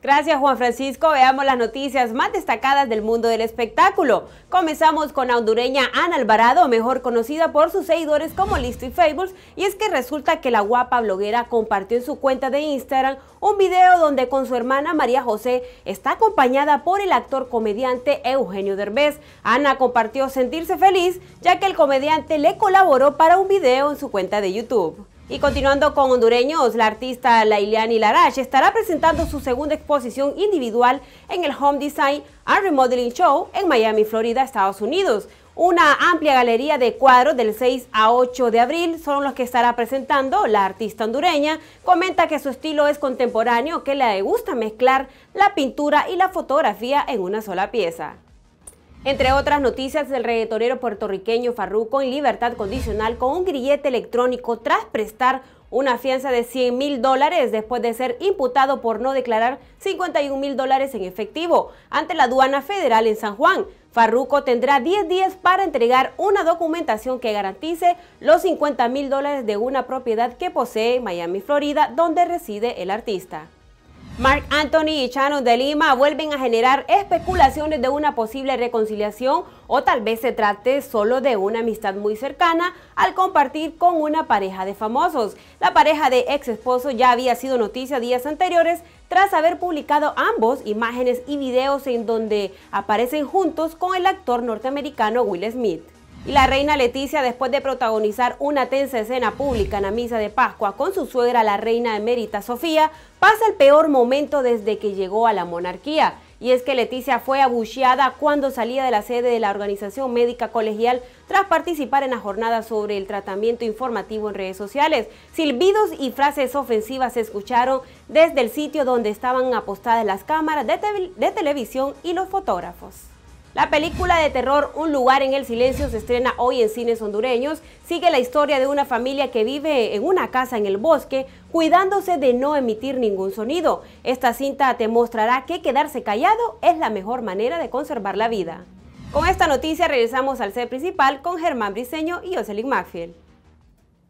Gracias Juan Francisco. Veamos las noticias más destacadas del mundo del espectáculo. Comenzamos con la hondureña Ana Alvarado, mejor conocida por sus seguidores como Listo y Fables. Y es que resulta que la guapa bloguera compartió en su cuenta de Instagram un video donde con su hermana María José está acompañada por el actor comediante Eugenio Derbez. Ana compartió sentirse feliz ya que el comediante le colaboró para un video en su cuenta de YouTube. Y continuando con hondureños, la artista Lailiani Larache estará presentando su segunda exposición individual en el Home Design and Remodeling Show en Miami, Florida, Estados Unidos. Una amplia galería de cuadros del 6 a 8 de abril son los que estará presentando la artista hondureña. Comenta que su estilo es contemporáneo, que le gusta mezclar la pintura y la fotografía en una sola pieza. Entre otras noticias, el reggaetonero puertorriqueño Farruco en libertad condicional con un grillete electrónico tras prestar una fianza de 100 mil dólares después de ser imputado por no declarar 51 mil dólares en efectivo ante la aduana federal en San Juan. Farruco tendrá 10 días para entregar una documentación que garantice los 50 mil dólares de una propiedad que posee en Miami, Florida, donde reside el artista. Mark Anthony y Shannon de Lima vuelven a generar especulaciones de una posible reconciliación o tal vez se trate solo de una amistad muy cercana al compartir con una pareja de famosos. La pareja de ex esposo ya había sido noticia días anteriores tras haber publicado ambos imágenes y videos en donde aparecen juntos con el actor norteamericano Will Smith. Y la reina Leticia, después de protagonizar una tensa escena pública en la misa de Pascua con su suegra, la reina emérita Sofía, pasa el peor momento desde que llegó a la monarquía. Y es que Leticia fue abucheada cuando salía de la sede de la Organización Médica Colegial tras participar en la jornada sobre el tratamiento informativo en redes sociales. Silbidos y frases ofensivas se escucharon desde el sitio donde estaban apostadas las cámaras de televisión y los fotógrafos. La película de terror Un lugar en el silencio se estrena hoy en cines hondureños. Sigue la historia de una familia que vive en una casa en el bosque, cuidándose de no emitir ningún sonido. Esta cinta te mostrará que quedarse callado es la mejor manera de conservar la vida. Con esta noticia regresamos al set principal con Germán Briceño y Jocelyn Macfield.